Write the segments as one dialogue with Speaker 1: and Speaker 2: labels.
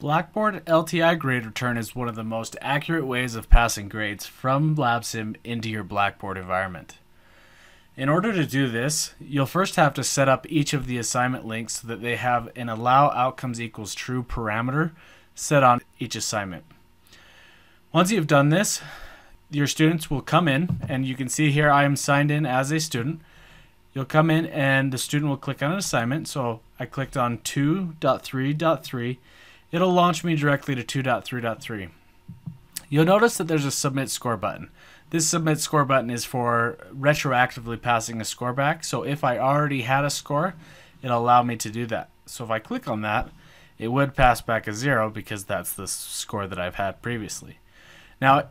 Speaker 1: Blackboard LTI grade return is one of the most accurate ways of passing grades from LabSim into your Blackboard environment. In order to do this, you'll first have to set up each of the assignment links so that they have an allow outcomes equals true parameter set on each assignment. Once you've done this, your students will come in and you can see here I am signed in as a student. You'll come in and the student will click on an assignment. So I clicked on 2.3.3 it'll launch me directly to 2.3.3. You'll notice that there's a submit score button. This submit score button is for retroactively passing a score back. So if I already had a score, it'll allow me to do that. So if I click on that, it would pass back a zero because that's the score that I've had previously. Now,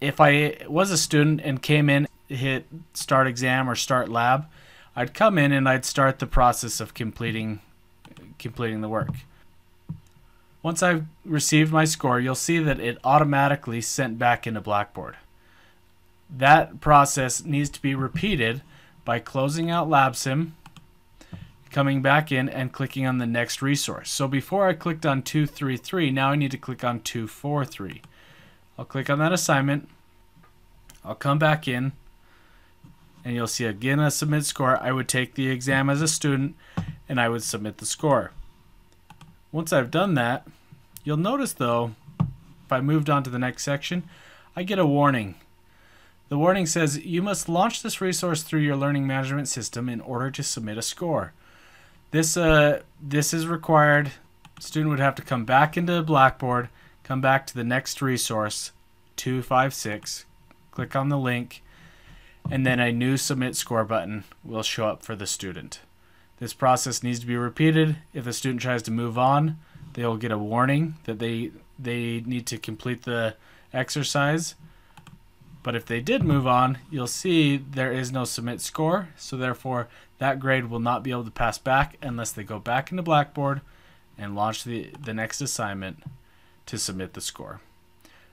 Speaker 1: if I was a student and came in, hit start exam or start lab, I'd come in and I'd start the process of completing completing the work. Once I've received my score, you'll see that it automatically sent back into Blackboard. That process needs to be repeated by closing out LabSim, coming back in and clicking on the next resource. So before I clicked on 233, now I need to click on 243. I'll click on that assignment. I'll come back in and you'll see again a submit score. I would take the exam as a student and I would submit the score. Once I've done that, You'll notice though, if I moved on to the next section, I get a warning. The warning says you must launch this resource through your learning management system in order to submit a score. This, uh, this is required. Student would have to come back into Blackboard, come back to the next resource, 256, click on the link, and then a new submit score button will show up for the student. This process needs to be repeated. If the student tries to move on, they'll get a warning that they they need to complete the exercise. But if they did move on, you'll see there is no submit score, so therefore that grade will not be able to pass back unless they go back into Blackboard and launch the, the next assignment to submit the score.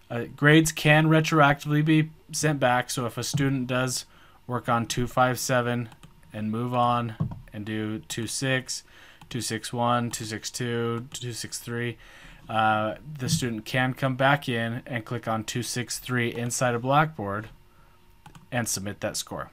Speaker 1: Uh, grades can retroactively be sent back, so if a student does work on 257 and move on and do 26, 261, 262, 263. Uh, the student can come back in and click on 263 inside of Blackboard and submit that score.